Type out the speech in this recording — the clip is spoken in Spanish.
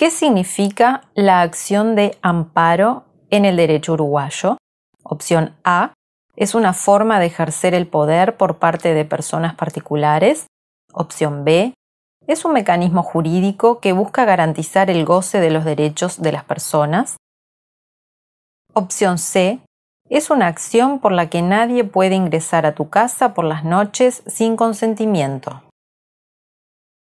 ¿Qué significa la acción de amparo en el derecho uruguayo? Opción A. Es una forma de ejercer el poder por parte de personas particulares. Opción B. Es un mecanismo jurídico que busca garantizar el goce de los derechos de las personas. Opción C. Es una acción por la que nadie puede ingresar a tu casa por las noches sin consentimiento.